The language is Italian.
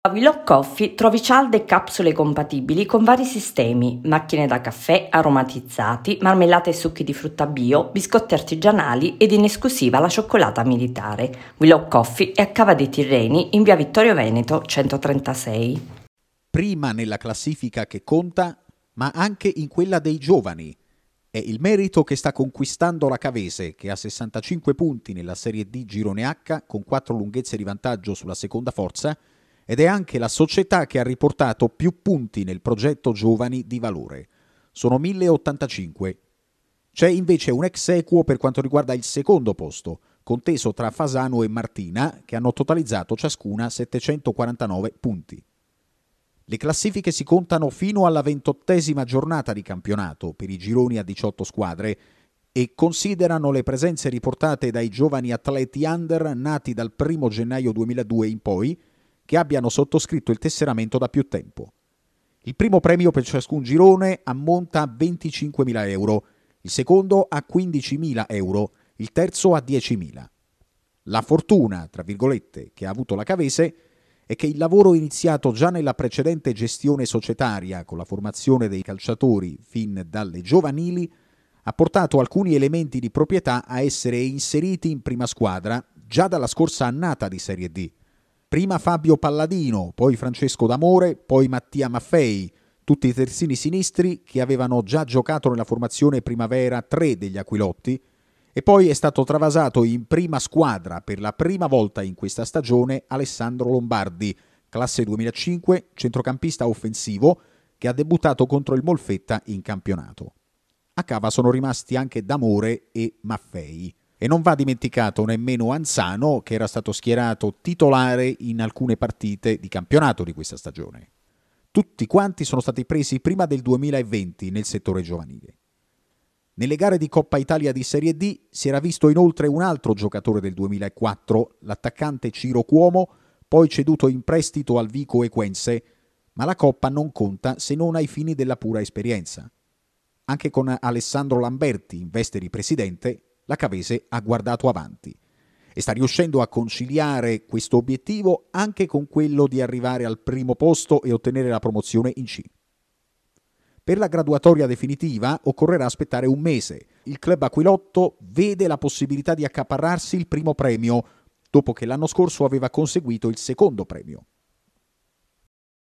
A Willow Coffee trovi cialde e capsule compatibili con vari sistemi, macchine da caffè, aromatizzati, marmellate e succhi di frutta bio, biscotti artigianali ed in esclusiva la cioccolata militare. Willow Coffee è a Cava dei Tirreni in via Vittorio Veneto 136. Prima nella classifica che conta, ma anche in quella dei giovani. È il merito che sta conquistando la Cavese, che ha 65 punti nella Serie D Girone H con 4 lunghezze di vantaggio sulla seconda forza ed è anche la società che ha riportato più punti nel progetto Giovani di Valore. Sono 1085. C'è invece un ex equo per quanto riguarda il secondo posto, conteso tra Fasano e Martina, che hanno totalizzato ciascuna 749 punti. Le classifiche si contano fino alla ventottesima giornata di campionato per i gironi a 18 squadre e considerano le presenze riportate dai giovani atleti under nati dal 1 gennaio 2002 in poi che abbiano sottoscritto il tesseramento da più tempo. Il primo premio per ciascun girone ammonta a 25.000 euro, il secondo a 15.000 euro, il terzo a 10.000. La fortuna, tra virgolette, che ha avuto la Cavese è che il lavoro iniziato già nella precedente gestione societaria con la formazione dei calciatori fin dalle giovanili ha portato alcuni elementi di proprietà a essere inseriti in prima squadra già dalla scorsa annata di Serie D. Prima Fabio Palladino, poi Francesco D'Amore, poi Mattia Maffei, tutti i terzini sinistri che avevano già giocato nella formazione primavera 3 degli Aquilotti e poi è stato travasato in prima squadra per la prima volta in questa stagione Alessandro Lombardi, classe 2005, centrocampista offensivo che ha debuttato contro il Molfetta in campionato. A cava sono rimasti anche D'Amore e Maffei. E non va dimenticato nemmeno Anzano, che era stato schierato titolare in alcune partite di campionato di questa stagione. Tutti quanti sono stati presi prima del 2020 nel settore giovanile. Nelle gare di Coppa Italia di Serie D si era visto inoltre un altro giocatore del 2004, l'attaccante Ciro Cuomo, poi ceduto in prestito al Vico Equense, ma la Coppa non conta se non ai fini della pura esperienza. Anche con Alessandro Lamberti, in veste di presidente, la Cavese ha guardato avanti e sta riuscendo a conciliare questo obiettivo anche con quello di arrivare al primo posto e ottenere la promozione in C. Per la graduatoria definitiva occorrerà aspettare un mese. Il club Aquilotto vede la possibilità di accaparrarsi il primo premio, dopo che l'anno scorso aveva conseguito il secondo premio.